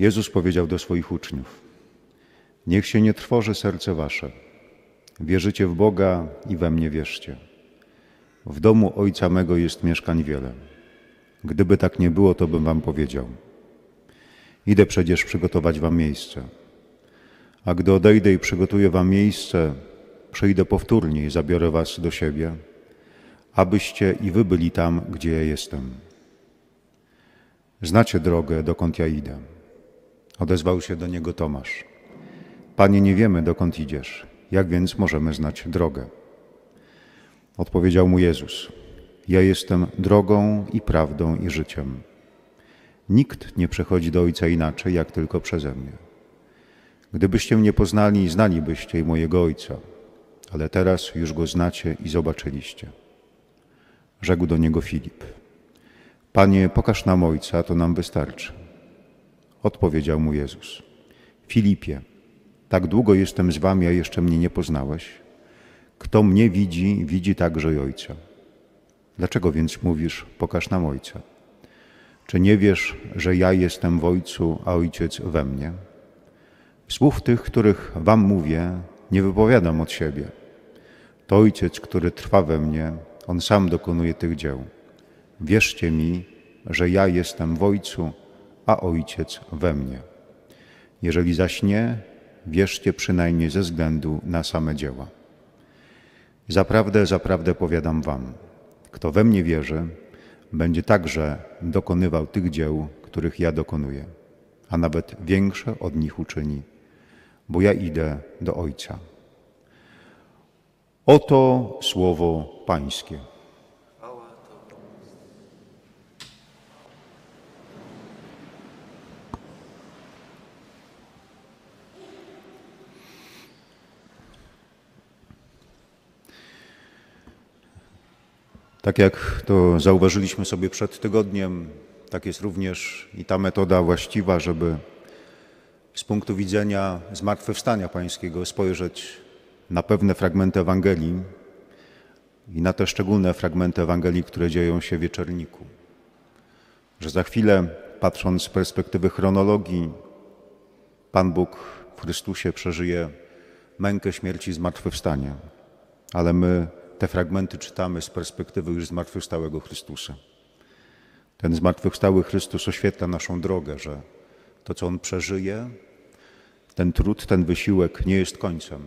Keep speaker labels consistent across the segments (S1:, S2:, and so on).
S1: Jezus powiedział do swoich uczniów: Niech się nie trwoży serce wasze. Wierzycie w Boga i we mnie wierzcie. W domu Ojca mego jest mieszkań wiele. Gdyby tak nie było, to bym wam powiedział. Idę przecież przygotować wam miejsce. A gdy odejdę i przygotuję wam miejsce, przyjdę powtórnie i zabiorę was do siebie, abyście i wy byli tam, gdzie ja jestem. Znacie drogę, dokąd ja idę. Odezwał się do niego Tomasz. Panie, nie wiemy, dokąd idziesz. Jak więc możemy znać drogę? Odpowiedział mu Jezus: Ja jestem drogą i prawdą i życiem. Nikt nie przechodzi do Ojca inaczej, jak tylko przeze mnie. Gdybyście mnie poznali, znalibyście i mojego Ojca, ale teraz już go znacie i zobaczyliście. Rzekł do niego Filip: Panie, pokaż nam Ojca, to nam wystarczy. Odpowiedział mu Jezus. Filipie, tak długo jestem z wami, a jeszcze mnie nie poznałeś. Kto mnie widzi, widzi także i Ojca. Dlaczego więc mówisz, pokaż nam Ojca? Czy nie wiesz, że ja jestem w Ojcu, a Ojciec we mnie? Słów tych, których wam mówię, nie wypowiadam od siebie. To Ojciec, który trwa we mnie, On sam dokonuje tych dzieł. Wierzcie mi, że ja jestem w Ojcu, a Ojciec we mnie. Jeżeli zaś nie, wierzcie przynajmniej ze względu na same dzieła. Zaprawdę, zaprawdę powiadam wam, kto we mnie wierzy, będzie także dokonywał tych dzieł, których ja dokonuję, a nawet większe od nich uczyni, bo ja idę do Ojca. Oto słowo Pańskie. Tak jak to zauważyliśmy sobie przed tygodniem, tak jest również i ta metoda właściwa, żeby z punktu widzenia zmartwychwstania Pańskiego spojrzeć na pewne fragmenty Ewangelii i na te szczególne fragmenty Ewangelii, które dzieją się w wieczorniku. Że za chwilę, patrząc z perspektywy chronologii, Pan Bóg w Chrystusie przeżyje mękę śmierci i zmartwychwstanie. ale my te fragmenty czytamy z perspektywy już zmartwychwstałego Chrystusa. Ten zmartwychwstały Chrystus oświetla naszą drogę, że to, co On przeżyje, ten trud, ten wysiłek nie jest końcem.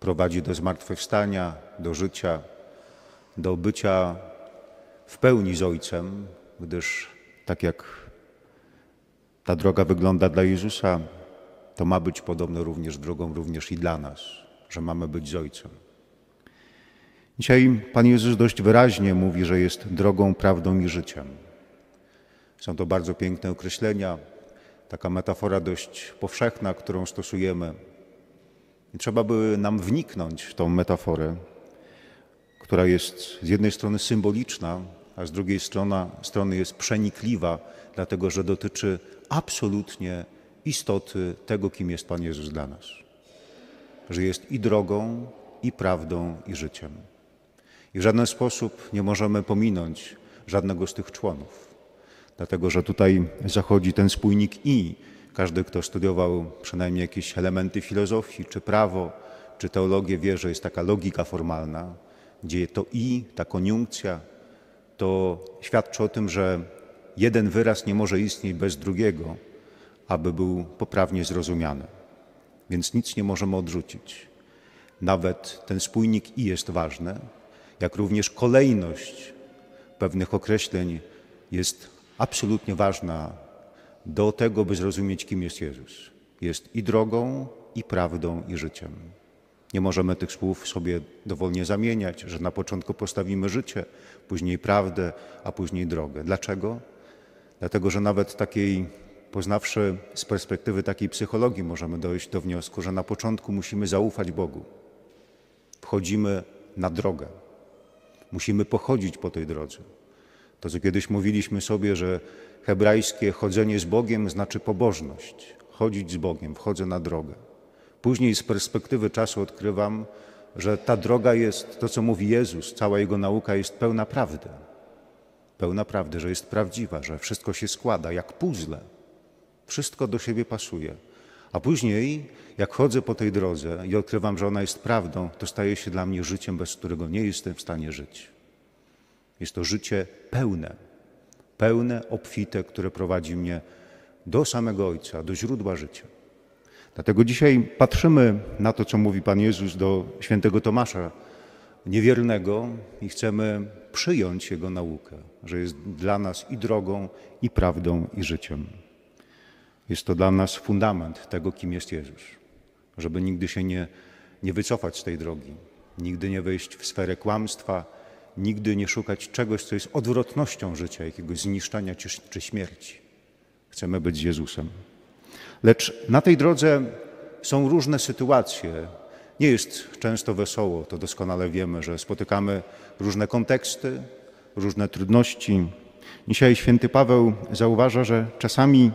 S1: Prowadzi do zmartwychwstania, do życia, do bycia w pełni z Ojcem, gdyż tak jak ta droga wygląda dla Jezusa, to ma być podobno również drogą również i dla nas, że mamy być z Ojcem. Dzisiaj Pan Jezus dość wyraźnie mówi, że jest drogą, prawdą i życiem. Są to bardzo piękne określenia, taka metafora dość powszechna, którą stosujemy. I trzeba by nam wniknąć w tą metaforę, która jest z jednej strony symboliczna, a z drugiej strony, strony jest przenikliwa, dlatego że dotyczy absolutnie istoty tego, kim jest Pan Jezus dla nas. Że jest i drogą, i prawdą, i życiem. I w żaden sposób nie możemy pominąć żadnego z tych członów, dlatego że tutaj zachodzi ten spójnik i. Każdy, kto studiował przynajmniej jakieś elementy filozofii, czy prawo, czy teologię, wie, że jest taka logika formalna, gdzie to i, ta koniunkcja, to świadczy o tym, że jeden wyraz nie może istnieć bez drugiego, aby był poprawnie zrozumiany. Więc nic nie możemy odrzucić. Nawet ten spójnik i jest ważny, jak również kolejność pewnych określeń jest absolutnie ważna do tego, by zrozumieć, kim jest Jezus. Jest i drogą, i prawdą, i życiem. Nie możemy tych słów sobie dowolnie zamieniać, że na początku postawimy życie, później prawdę, a później drogę. Dlaczego? Dlatego, że nawet takiej, poznawszy z perspektywy takiej psychologii, możemy dojść do wniosku, że na początku musimy zaufać Bogu. Wchodzimy na drogę. Musimy pochodzić po tej drodze. To, co kiedyś mówiliśmy sobie, że hebrajskie chodzenie z Bogiem znaczy pobożność. Chodzić z Bogiem, wchodzę na drogę. Później z perspektywy czasu odkrywam, że ta droga jest, to co mówi Jezus, cała jego nauka jest pełna prawdy. Pełna prawdy, że jest prawdziwa, że wszystko się składa jak puzzle. Wszystko do siebie pasuje. A później, jak chodzę po tej drodze i odkrywam, że ona jest prawdą, to staje się dla mnie życiem, bez którego nie jestem w stanie żyć. Jest to życie pełne, pełne, obfite, które prowadzi mnie do samego Ojca, do źródła życia. Dlatego dzisiaj patrzymy na to, co mówi Pan Jezus do świętego Tomasza niewiernego i chcemy przyjąć Jego naukę, że jest dla nas i drogą, i prawdą, i życiem. Jest to dla nas fundament tego, kim jest Jezus. Żeby nigdy się nie, nie wycofać z tej drogi, nigdy nie wejść w sferę kłamstwa, nigdy nie szukać czegoś, co jest odwrotnością życia, jakiegoś zniszczenia czy, czy śmierci. Chcemy być z Jezusem. Lecz na tej drodze są różne sytuacje. Nie jest często wesoło, to doskonale wiemy, że spotykamy różne konteksty, różne trudności. Dzisiaj święty Paweł zauważa, że czasami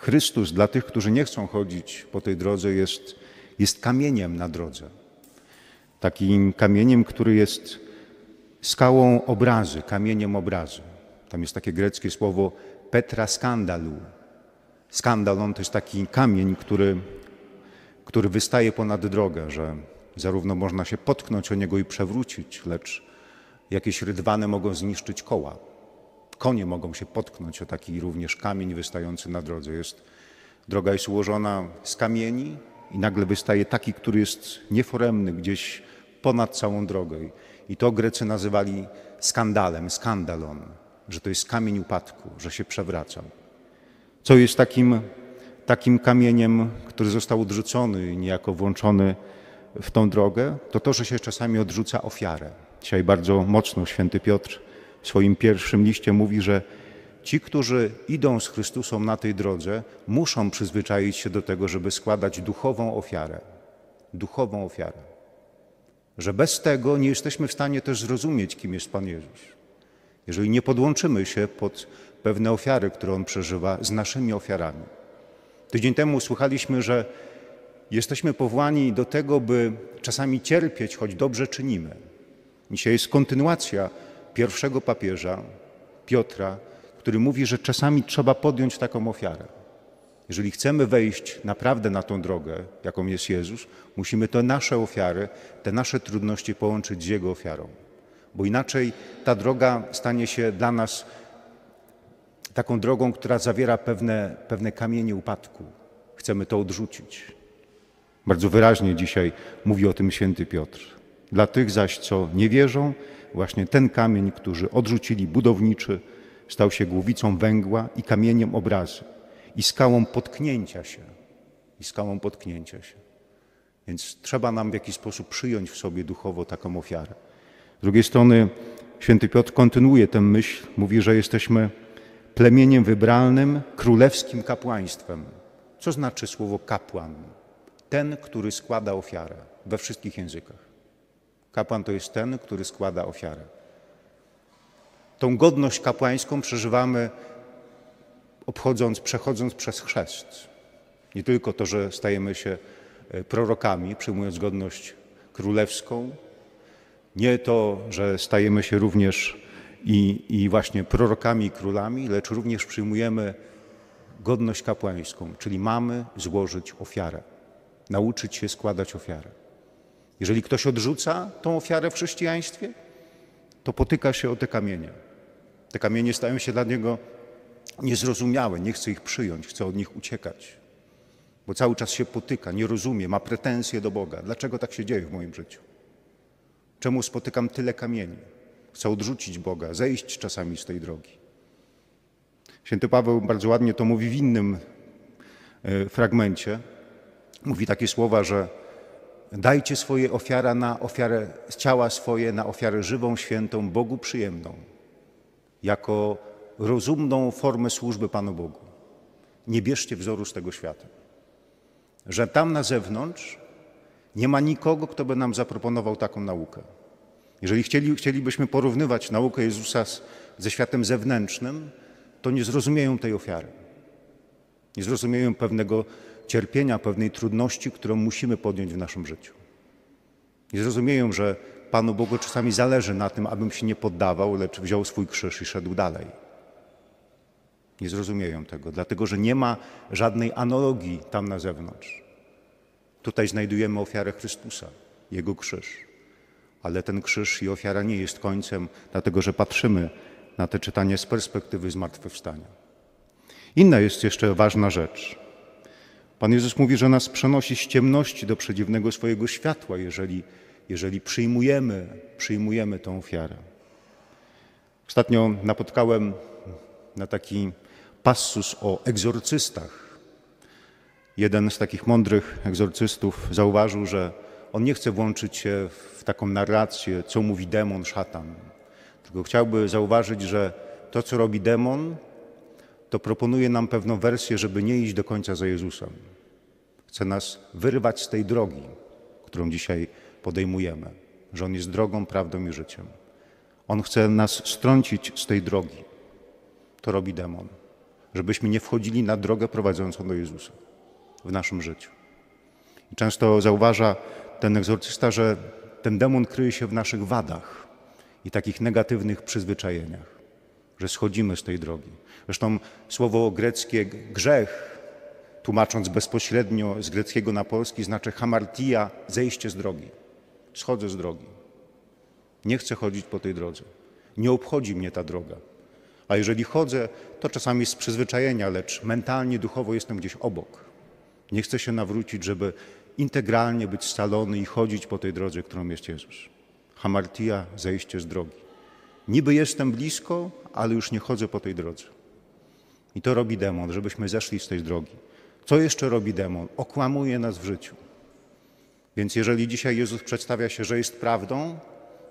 S1: Chrystus dla tych, którzy nie chcą chodzić po tej drodze, jest, jest kamieniem na drodze. Takim kamieniem, który jest skałą obrazy, kamieniem obrazy. Tam jest takie greckie słowo Petra skandalu. Skandal to jest taki kamień, który, który wystaje ponad drogę, że zarówno można się potknąć o niego i przewrócić, lecz jakieś rydwany mogą zniszczyć koła konie mogą się potknąć o taki również kamień wystający na drodze. Jest, droga jest ułożona z kamieni i nagle wystaje taki, który jest nieforemny, gdzieś ponad całą drogę. I to Grecy nazywali skandalem, skandalon, że to jest kamień upadku, że się przewracał. Co jest takim, takim kamieniem, który został odrzucony, niejako włączony w tą drogę, to to, że się czasami odrzuca ofiarę. Dzisiaj bardzo mocno święty Piotr w swoim pierwszym liście mówi, że ci, którzy idą z Chrystusem na tej drodze, muszą przyzwyczaić się do tego, żeby składać duchową ofiarę. Duchową ofiarę. Że bez tego nie jesteśmy w stanie też zrozumieć, kim jest Pan Jezus. Jeżeli nie podłączymy się pod pewne ofiary, które On przeżywa, z naszymi ofiarami. Tydzień temu słuchaliśmy, że jesteśmy powołani do tego, by czasami cierpieć, choć dobrze czynimy. Dzisiaj jest kontynuacja pierwszego papieża, Piotra, który mówi, że czasami trzeba podjąć taką ofiarę. Jeżeli chcemy wejść naprawdę na tą drogę, jaką jest Jezus, musimy te nasze ofiary, te nasze trudności połączyć z Jego ofiarą. Bo inaczej ta droga stanie się dla nas taką drogą, która zawiera pewne, pewne kamienie upadku. Chcemy to odrzucić. Bardzo wyraźnie dzisiaj mówi o tym święty Piotr. Dla tych zaś, co nie wierzą, właśnie ten kamień, który odrzucili budowniczy, stał się głowicą węgła i kamieniem obrazu i skałą potknięcia się. I skałą potknięcia się. Więc trzeba nam w jakiś sposób przyjąć w sobie duchowo taką ofiarę. Z drugiej strony święty Piotr kontynuuje tę myśl, mówi, że jesteśmy plemieniem wybralnym, królewskim kapłaństwem. Co znaczy słowo kapłan? Ten, który składa ofiarę we wszystkich językach. Kapłan to jest ten, który składa ofiarę. Tą godność kapłańską przeżywamy obchodząc, przechodząc przez chrzest. Nie tylko to, że stajemy się e, prorokami, przyjmując godność królewską, nie to, że stajemy się również i, i właśnie prorokami i królami, lecz również przyjmujemy godność kapłańską, czyli mamy złożyć ofiarę, nauczyć się składać ofiarę. Jeżeli ktoś odrzuca tą ofiarę w chrześcijaństwie, to potyka się o te kamienie. Te kamienie stają się dla niego niezrozumiałe, nie chce ich przyjąć, chce od nich uciekać, bo cały czas się potyka, nie rozumie, ma pretensje do Boga. Dlaczego tak się dzieje w moim życiu? Czemu spotykam tyle kamieni? Chcę odrzucić Boga, zejść czasami z tej drogi. Święty Paweł bardzo ładnie to mówi w innym e, fragmencie. Mówi takie słowa, że Dajcie swoje ofiara na ofiarę, ciała swoje na ofiarę żywą, świętą, Bogu przyjemną, jako rozumną formę służby Panu Bogu. Nie bierzcie wzoru z tego świata. Że tam na zewnątrz nie ma nikogo, kto by nam zaproponował taką naukę. Jeżeli chcieli, chcielibyśmy porównywać naukę Jezusa z, ze światem zewnętrznym, to nie zrozumieją tej ofiary. Nie zrozumieją pewnego cierpienia, pewnej trudności, którą musimy podjąć w naszym życiu. Nie zrozumieją, że Panu Bogu czasami zależy na tym, abym się nie poddawał, lecz wziął swój krzyż i szedł dalej. Nie zrozumieją tego, dlatego że nie ma żadnej analogii tam na zewnątrz. Tutaj znajdujemy ofiarę Chrystusa, Jego krzyż. Ale ten krzyż i ofiara nie jest końcem, dlatego że patrzymy na te czytanie z perspektywy zmartwychwstania. Inna jest jeszcze ważna rzecz. Pan Jezus mówi, że nas przenosi z ciemności do przedziwnego swojego światła, jeżeli, jeżeli przyjmujemy, przyjmujemy tą ofiarę. Ostatnio napotkałem na taki passus o egzorcystach. Jeden z takich mądrych egzorcystów zauważył, że on nie chce włączyć się w taką narrację, co mówi demon, szatan, tylko chciałby zauważyć, że to, co robi demon, to proponuje nam pewną wersję, żeby nie iść do końca za Jezusem. Chce nas wyrwać z tej drogi, którą dzisiaj podejmujemy, że On jest drogą, prawdą i życiem. On chce nas strącić z tej drogi. To robi demon, żebyśmy nie wchodzili na drogę prowadzącą do Jezusa w naszym życiu. I często zauważa ten egzorcysta, że ten demon kryje się w naszych wadach i takich negatywnych przyzwyczajeniach, że schodzimy z tej drogi. Zresztą słowo greckie grzech tłumacząc bezpośrednio z greckiego na polski, znaczy hamartia, zejście z drogi. Schodzę z drogi. Nie chcę chodzić po tej drodze. Nie obchodzi mnie ta droga. A jeżeli chodzę, to czasami z przyzwyczajenia, lecz mentalnie, duchowo jestem gdzieś obok. Nie chcę się nawrócić, żeby integralnie być scalony i chodzić po tej drodze, którą jest Jezus. Hamartia, zejście z drogi. Niby jestem blisko, ale już nie chodzę po tej drodze. I to robi demon, żebyśmy zeszli z tej drogi. Co jeszcze robi demon? Okłamuje nas w życiu. Więc jeżeli dzisiaj Jezus przedstawia się, że jest prawdą,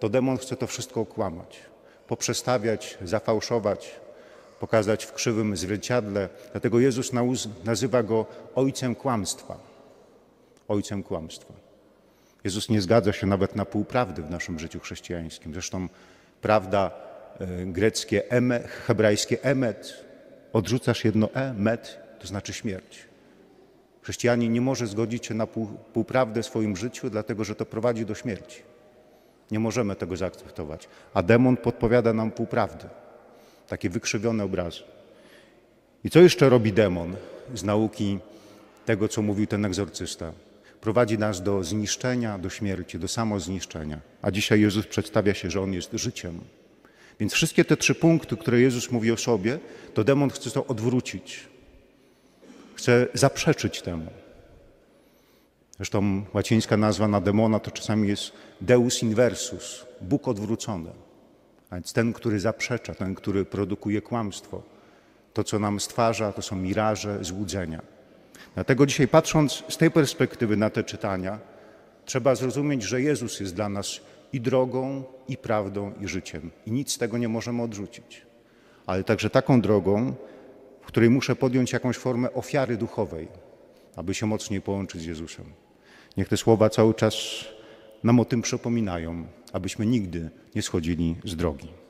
S1: to demon chce to wszystko okłamać, poprzestawiać, zafałszować, pokazać w krzywym zwierciadle. Dlatego Jezus nazywa go ojcem kłamstwa. Ojcem kłamstwa. Jezus nie zgadza się nawet na półprawdy w naszym życiu chrześcijańskim. Zresztą prawda e, greckie eme, hebrajskie emet, odrzucasz jedno e, met, to znaczy śmierć. Chrześcijanin nie może zgodzić się na pół, półprawdę w swoim życiu, dlatego że to prowadzi do śmierci. Nie możemy tego zaakceptować. A demon podpowiada nam półprawdy, takie wykrzywione obrazy. I co jeszcze robi demon z nauki tego, co mówił ten egzorcysta? Prowadzi nas do zniszczenia, do śmierci, do samozniszczenia. A dzisiaj Jezus przedstawia się, że On jest życiem. Więc wszystkie te trzy punkty, które Jezus mówi o sobie, to demon chce to odwrócić chce zaprzeczyć temu. Zresztą łacińska nazwa na demona to czasami jest deus inversus, Bóg odwrócony. A więc ten, który zaprzecza, ten, który produkuje kłamstwo. To, co nam stwarza, to są miraże, złudzenia. Dlatego dzisiaj patrząc z tej perspektywy na te czytania, trzeba zrozumieć, że Jezus jest dla nas i drogą, i prawdą, i życiem. I nic z tego nie możemy odrzucić. Ale także taką drogą, w której muszę podjąć jakąś formę ofiary duchowej, aby się mocniej połączyć z Jezusem. Niech te słowa cały czas nam o tym przypominają, abyśmy nigdy nie schodzili z drogi.